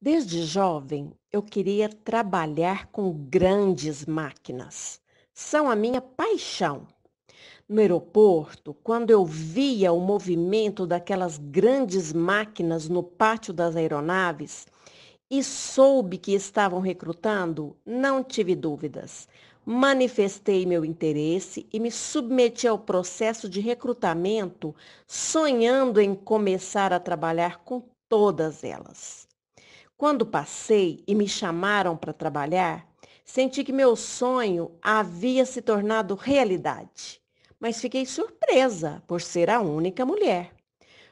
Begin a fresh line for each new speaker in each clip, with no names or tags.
Desde jovem, eu queria trabalhar com grandes máquinas. São a minha paixão. No aeroporto, quando eu via o movimento daquelas grandes máquinas no pátio das aeronaves e soube que estavam recrutando, não tive dúvidas. Manifestei meu interesse e me submeti ao processo de recrutamento, sonhando em começar a trabalhar com todas elas. Quando passei e me chamaram para trabalhar, senti que meu sonho havia se tornado realidade, mas fiquei surpresa por ser a única mulher.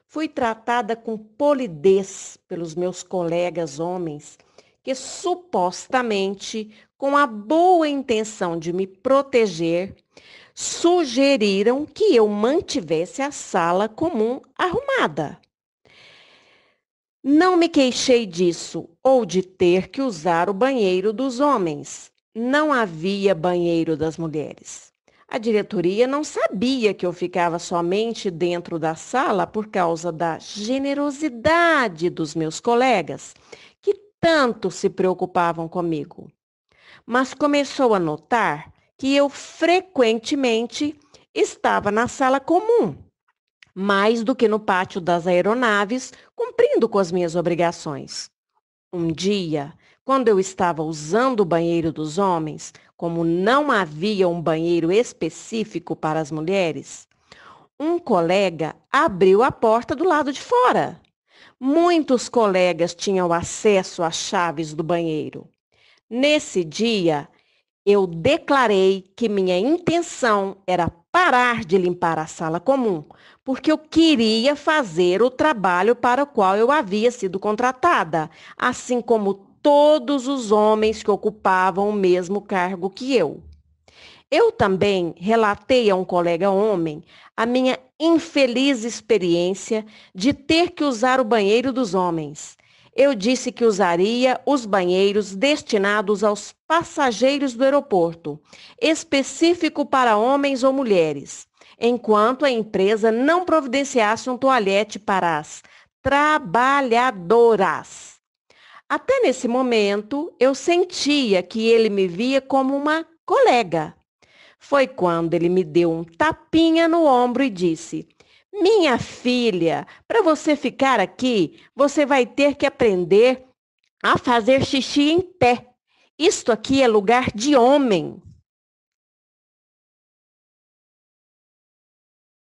Fui tratada com polidez pelos meus colegas homens, que supostamente, com a boa intenção de me proteger, sugeriram que eu mantivesse a sala comum arrumada. Não me queixei disso, ou de ter que usar o banheiro dos homens. Não havia banheiro das mulheres. A diretoria não sabia que eu ficava somente dentro da sala por causa da generosidade dos meus colegas, que tanto se preocupavam comigo. Mas começou a notar que eu frequentemente estava na sala comum mais do que no pátio das aeronaves, cumprindo com as minhas obrigações. Um dia, quando eu estava usando o banheiro dos homens, como não havia um banheiro específico para as mulheres, um colega abriu a porta do lado de fora. Muitos colegas tinham acesso às chaves do banheiro. Nesse dia, eu declarei que minha intenção era parar de limpar a sala comum, porque eu queria fazer o trabalho para o qual eu havia sido contratada, assim como todos os homens que ocupavam o mesmo cargo que eu. Eu também relatei a um colega homem a minha infeliz experiência de ter que usar o banheiro dos homens eu disse que usaria os banheiros destinados aos passageiros do aeroporto, específico para homens ou mulheres, enquanto a empresa não providenciasse um toalhete para as trabalhadoras. Até nesse momento, eu sentia que ele me via como uma colega. Foi quando ele me deu um tapinha no ombro e disse: minha filha, para você ficar aqui, você vai ter que aprender a fazer xixi em pé. Isto aqui é lugar de homem.